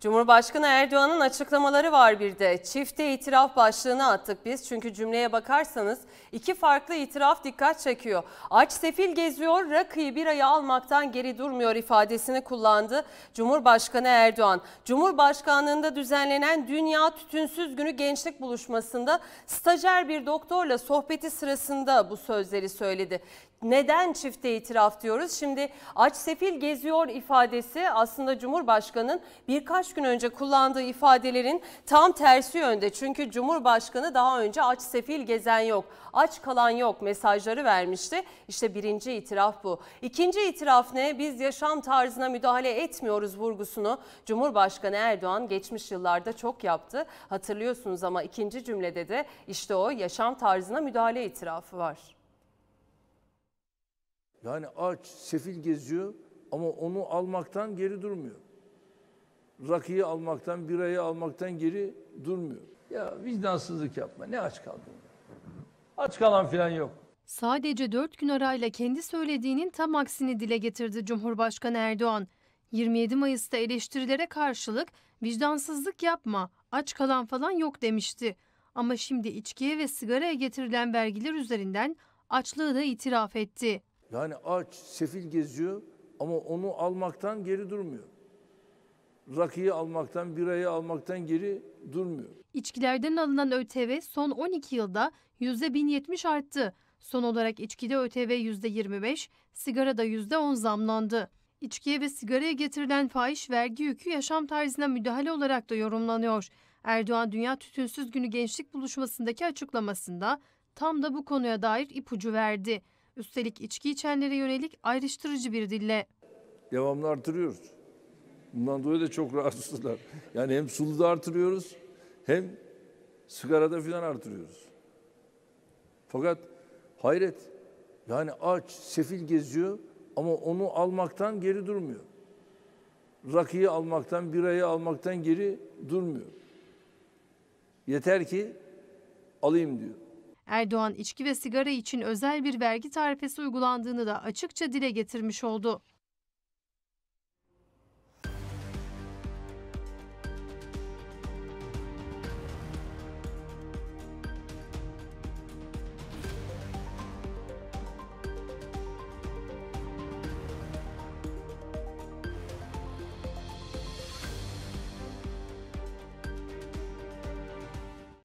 Cumhurbaşkanı Erdoğan'ın açıklamaları var bir de. Çifte itiraf başlığını attık biz. Çünkü cümleye bakarsanız iki farklı itiraf dikkat çekiyor. Aç sefil geziyor, rakıyı bir birayı almaktan geri durmuyor ifadesini kullandı Cumhurbaşkanı Erdoğan. Cumhurbaşkanlığında düzenlenen Dünya Tütünsüz Günü Gençlik Buluşması'nda stajyer bir doktorla sohbeti sırasında bu sözleri söyledi neden çifte itiraf diyoruz? Şimdi aç sefil geziyor ifadesi aslında Cumhurbaşkanı'nın birkaç 15 gün önce kullandığı ifadelerin tam tersi yönde. Çünkü Cumhurbaşkanı daha önce aç sefil gezen yok, aç kalan yok mesajları vermişti. İşte birinci itiraf bu. İkinci itiraf ne? Biz yaşam tarzına müdahale etmiyoruz vurgusunu Cumhurbaşkanı Erdoğan geçmiş yıllarda çok yaptı. Hatırlıyorsunuz ama ikinci cümlede de işte o yaşam tarzına müdahale itirafı var. Yani aç, sefil geziyor ama onu almaktan geri durmuyor rakıyı almaktan, birayı almaktan geri durmuyor. Ya vicdansızlık yapma. Ne aç kaldın? Aç kalan falan yok. Sadece dört gün arayla kendi söylediğinin tam aksini dile getirdi Cumhurbaşkanı Erdoğan. 27 Mayıs'ta eleştirilere karşılık vicdansızlık yapma, aç kalan falan yok demişti. Ama şimdi içkiye ve sigaraya getirilen vergiler üzerinden açlığı da itiraf etti. Yani aç, sefil geziyor ama onu almaktan geri durmuyor rakıyı almaktan, birayı almaktan geri durmuyor. İçkilerden alınan ÖTV son 12 yılda %1070 arttı. Son olarak içkide ÖTV %25, sigarada %10 zamlandı. İçkiye ve sigaraya getirilen fahiş vergi yükü yaşam tarzına müdahale olarak da yorumlanıyor. Erdoğan Dünya Tütünsüz Günü Gençlik Buluşması'ndaki açıklamasında tam da bu konuya dair ipucu verdi. Üstelik içki içenlere yönelik ayrıştırıcı bir dille. Devamlı artırıyoruz. Bundan dolayı da çok rahatsızlar. Yani hem sulu da artırıyoruz hem sigarada filan artırıyoruz. Fakat hayret yani aç, sefil geziyor ama onu almaktan geri durmuyor. Rakıyı almaktan, birayı almaktan geri durmuyor. Yeter ki alayım diyor. Erdoğan içki ve sigara için özel bir vergi tarifesi uygulandığını da açıkça dile getirmiş oldu.